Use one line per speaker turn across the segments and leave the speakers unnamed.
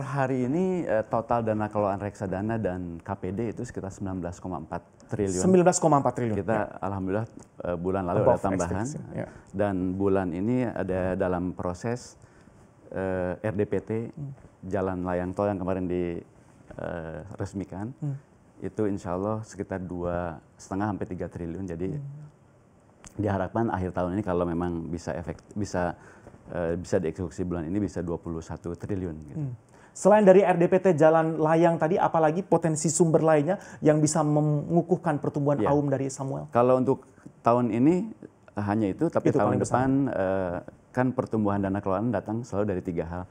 hari ini eh, total dana kelolaan reksadana dan KPD itu sekitar 19,4 triliun. 19,4 triliun. Kita ya. alhamdulillah eh, bulan lalu Above ada tambahan ya. dan bulan ini ada dalam proses uh, eh, RDPT hmm. jalan layang tol yang kemarin diresmikan. Uh, hmm. Itu insya Allah sekitar dua setengah sampai tiga triliun. Jadi hmm. diharapkan akhir tahun ini kalau memang bisa efek bisa bisa dieksekusi bulan ini bisa 21 triliun. Gitu. Hmm.
Selain dari RDPT jalan layang tadi, apalagi potensi sumber lainnya yang bisa mengukuhkan pertumbuhan ya. AUM dari Samuel?
Kalau untuk tahun ini eh, hanya itu, tapi itu tahun depan eh, kan pertumbuhan dana kelolaan datang selalu dari tiga hal.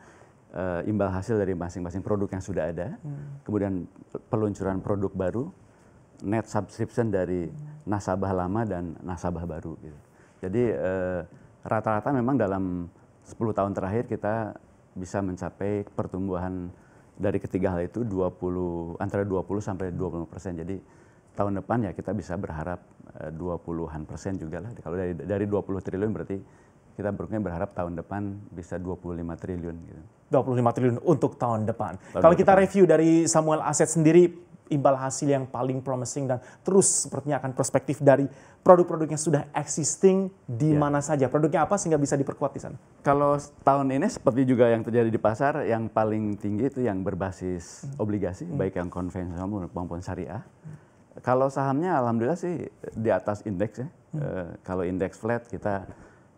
Eh, imbal hasil dari masing-masing produk yang sudah ada, hmm. kemudian peluncuran produk baru, net subscription dari hmm. nasabah lama dan nasabah baru. Gitu. Jadi rata-rata memang dalam 10 tahun terakhir kita bisa mencapai pertumbuhan dari ketiga hal itu 20 antara 20 sampai 20 persen. Jadi tahun depan ya kita bisa berharap 20-an eh, persen juga lah. Kalau dari, dari 20 triliun berarti kita berharap tahun depan bisa 25 triliun. Gitu. 25 triliun untuk
tahun depan. Tahun Kalau depan. kita review dari Samuel Aset sendiri, imbal hasil yang paling promising dan terus sepertinya akan prospektif dari produk-produk yang sudah existing di yeah. mana saja. Produknya apa sehingga bisa diperkuat di sana?
Kalau tahun ini seperti juga yang terjadi di pasar, yang paling tinggi itu yang berbasis hmm. obligasi, hmm. baik yang konvensional maupun syariah. Hmm. Kalau sahamnya alhamdulillah sih di atas indeks ya. Hmm. E, kalau indeks flat kita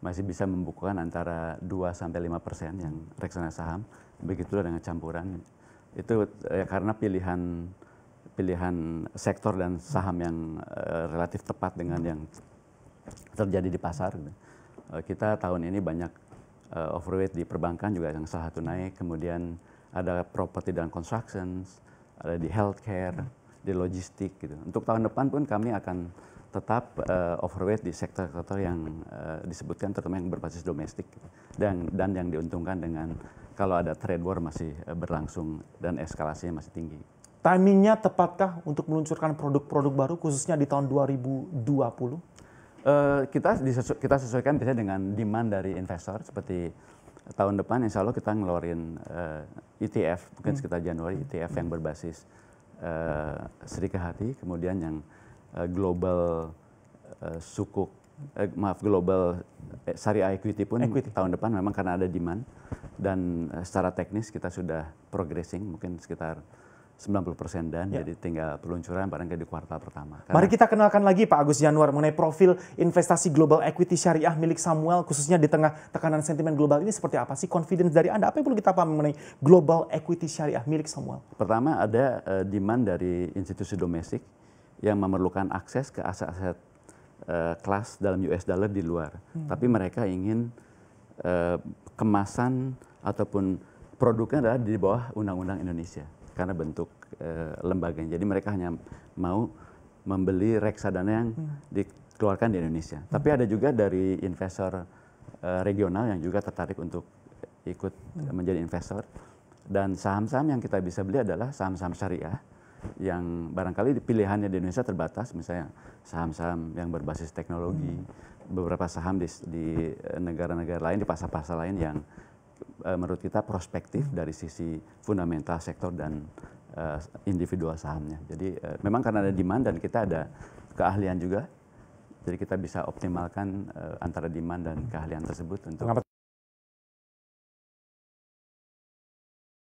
masih bisa membukukan antara 2 sampai 5 persen yang reksana saham. Begitulah dengan campuran. Itu ya, karena pilihan pilihan sektor dan saham yang uh, relatif tepat dengan yang terjadi di pasar. Uh, kita tahun ini banyak uh, overweight di perbankan juga yang salah satu naik, kemudian ada properti dan construction, ada di healthcare, di logistik gitu. Untuk tahun depan pun kami akan tetap uh, overweight di sektor-sektor yang uh, disebutkan terutama yang berbasis domestik gitu. dan dan yang diuntungkan dengan kalau ada trade war masih berlangsung dan eskalasinya masih tinggi.
Timingnya tepatkah untuk meluncurkan produk-produk baru khususnya di tahun 2020? Uh,
eh, kita disesu kita sesuaikan biasanya dengan demand dari investor seperti tahun depan insya Allah kita ngeluarin uh, eh, ETF mungkin hmm. sekitar Januari ETF yang berbasis uh, eh, Sri hati kemudian yang uh, global uh, sukuk eh, maaf global eh, syariah equity pun equity. tahun depan memang karena ada demand dan uh, secara teknis kita sudah progressing mungkin sekitar 90% dan ya. jadi tinggal peluncuran barangkali di kuartal pertama. Karena... Mari
kita kenalkan lagi Pak Agus Januar mengenai profil investasi global equity syariah milik Samuel khususnya di tengah tekanan sentimen global ini seperti apa sih confidence dari Anda? Apa yang perlu kita pahami mengenai global equity syariah milik Samuel?
Pertama ada uh, demand dari institusi domestik yang memerlukan akses ke aset-aset uh, kelas dalam US dollar di luar. Hmm. Tapi mereka ingin uh, kemasan ataupun produknya adalah di bawah undang-undang Indonesia karena bentuk e, lembaganya. Jadi mereka hanya mau membeli reksadana yang hmm. dikeluarkan di Indonesia. Hmm. Tapi ada juga dari investor e, regional yang juga tertarik untuk ikut hmm. menjadi investor. Dan saham-saham yang kita bisa beli adalah saham-saham syariah yang barangkali pilihannya di Indonesia terbatas, misalnya saham-saham yang berbasis teknologi, hmm. beberapa saham di eh, negara-negara lain, di pasar-pasar lain yang Eh, menurut kita prospektif dari sisi fundamental sektor dan uh, individual sahamnya. Jadi uh, memang karena ada demand dan kita ada keahlian juga, jadi kita bisa optimalkan uh, antara demand dan keahlian tersebut untuk.